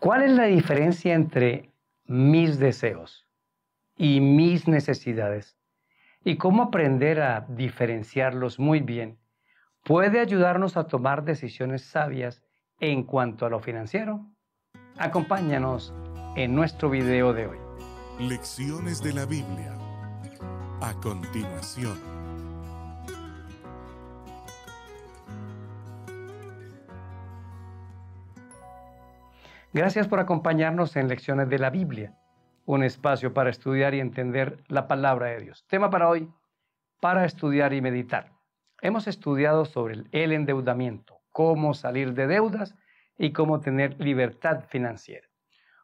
¿Cuál es la diferencia entre mis deseos y mis necesidades? Y cómo aprender a diferenciarlos muy bien puede ayudarnos a tomar decisiones sabias en cuanto a lo financiero. Acompáñanos en nuestro video de hoy. Lecciones de la Biblia. A continuación. Gracias por acompañarnos en Lecciones de la Biblia, un espacio para estudiar y entender la palabra de Dios. Tema para hoy, para estudiar y meditar. Hemos estudiado sobre el endeudamiento, cómo salir de deudas y cómo tener libertad financiera.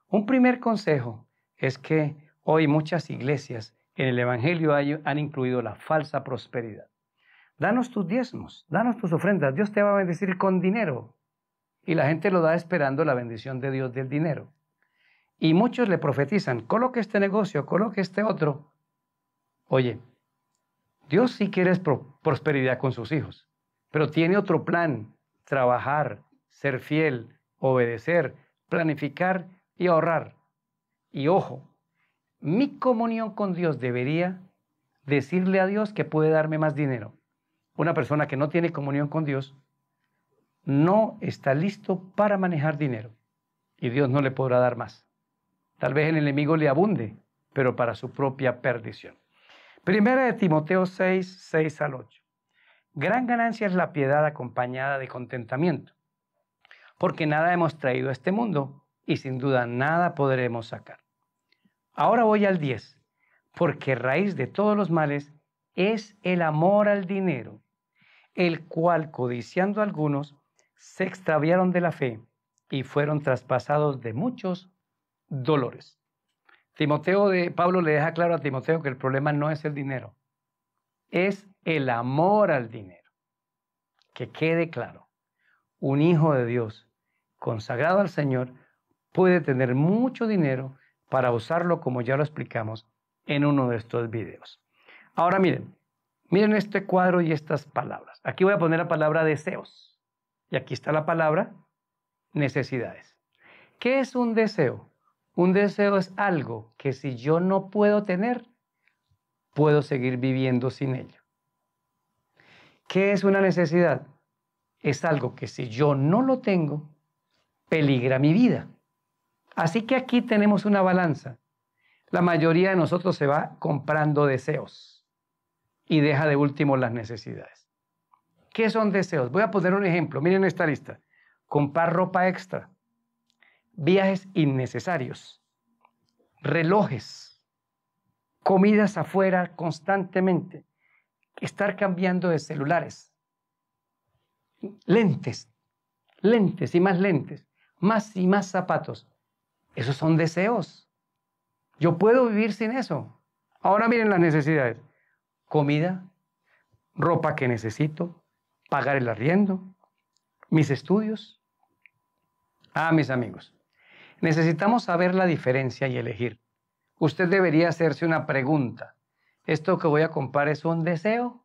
Un primer consejo es que hoy muchas iglesias en el Evangelio han incluido la falsa prosperidad. Danos tus diezmos, danos tus ofrendas, Dios te va a bendecir con dinero, y la gente lo da esperando la bendición de Dios del dinero. Y muchos le profetizan, coloque este negocio, coloque este otro. Oye, Dios sí quiere prosperidad con sus hijos, pero tiene otro plan, trabajar, ser fiel, obedecer, planificar y ahorrar. Y ojo, mi comunión con Dios debería decirle a Dios que puede darme más dinero. Una persona que no tiene comunión con Dios no está listo para manejar dinero y Dios no le podrá dar más. Tal vez el enemigo le abunde, pero para su propia perdición. Primera de Timoteo 6, 6 al 8. Gran ganancia es la piedad acompañada de contentamiento, porque nada hemos traído a este mundo y sin duda nada podremos sacar. Ahora voy al 10, porque raíz de todos los males es el amor al dinero, el cual codiciando algunos se extraviaron de la fe y fueron traspasados de muchos dolores. Timoteo de Pablo le deja claro a Timoteo que el problema no es el dinero, es el amor al dinero. Que quede claro, un hijo de Dios consagrado al Señor puede tener mucho dinero para usarlo como ya lo explicamos en uno de estos videos. Ahora miren, miren este cuadro y estas palabras. Aquí voy a poner la palabra deseos y aquí está la palabra, necesidades. ¿Qué es un deseo? Un deseo es algo que si yo no puedo tener, puedo seguir viviendo sin ello. ¿Qué es una necesidad? Es algo que si yo no lo tengo, peligra mi vida. Así que aquí tenemos una balanza. La mayoría de nosotros se va comprando deseos y deja de último las necesidades. ¿Qué son deseos? Voy a poner un ejemplo. Miren esta lista. Comprar ropa extra, viajes innecesarios, relojes, comidas afuera constantemente, estar cambiando de celulares, lentes, lentes y más lentes, más y más zapatos. Esos son deseos. Yo puedo vivir sin eso. Ahora miren las necesidades. Comida, ropa que necesito, pagar el arriendo, mis estudios. Ah, mis amigos, necesitamos saber la diferencia y elegir. Usted debería hacerse una pregunta. ¿Esto que voy a comprar es un deseo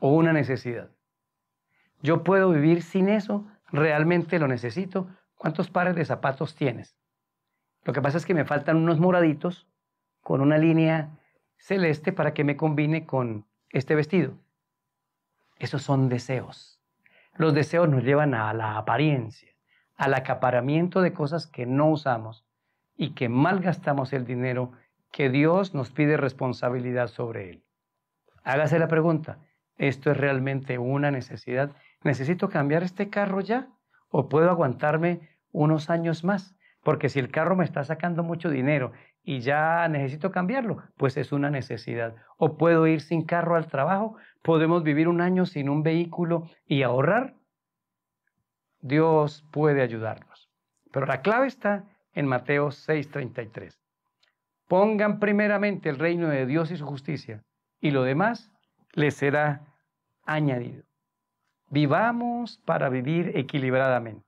o una necesidad? ¿Yo puedo vivir sin eso? ¿Realmente lo necesito? ¿Cuántos pares de zapatos tienes? Lo que pasa es que me faltan unos moraditos con una línea celeste para que me combine con este vestido. Esos son deseos. Los deseos nos llevan a la apariencia, al acaparamiento de cosas que no usamos y que malgastamos el dinero que Dios nos pide responsabilidad sobre él. Hágase la pregunta, ¿esto es realmente una necesidad? ¿Necesito cambiar este carro ya? ¿O puedo aguantarme unos años más? Porque si el carro me está sacando mucho dinero y ya necesito cambiarlo, pues es una necesidad. O puedo ir sin carro al trabajo, podemos vivir un año sin un vehículo y ahorrar. Dios puede ayudarnos. Pero la clave está en Mateo 6:33. Pongan primeramente el reino de Dios y su justicia, y lo demás les será añadido. Vivamos para vivir equilibradamente.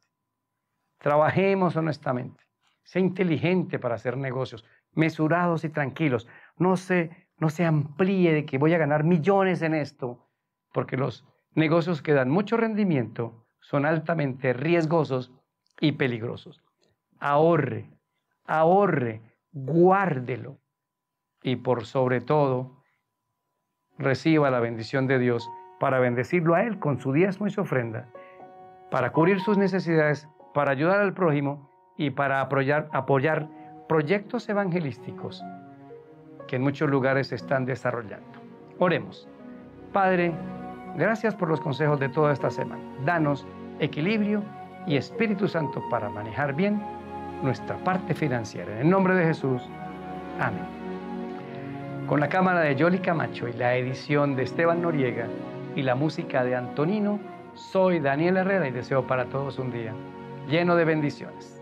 Trabajemos honestamente. Sea inteligente para hacer negocios mesurados y tranquilos. No se, no se amplíe de que voy a ganar millones en esto, porque los negocios que dan mucho rendimiento son altamente riesgosos y peligrosos. Ahorre, ahorre, guárdelo y por sobre todo reciba la bendición de Dios para bendecirlo a Él con su diezmo y su ofrenda, para cubrir sus necesidades, para ayudar al prójimo y para apoyar, apoyar proyectos evangelísticos que en muchos lugares se están desarrollando. Oremos. Padre, gracias por los consejos de toda esta semana. Danos equilibrio y Espíritu Santo para manejar bien nuestra parte financiera. En el nombre de Jesús. Amén. Con la cámara de Yoli Camacho y la edición de Esteban Noriega y la música de Antonino, soy Daniel Herrera y deseo para todos un día lleno de bendiciones.